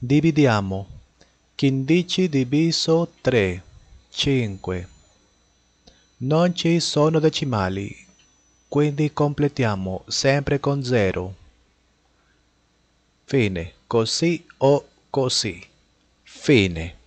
Dividiamo 15 diviso 3 5 Non ci sono decimali, quindi completiamo sempre con 0 Fine, così o così. Fine.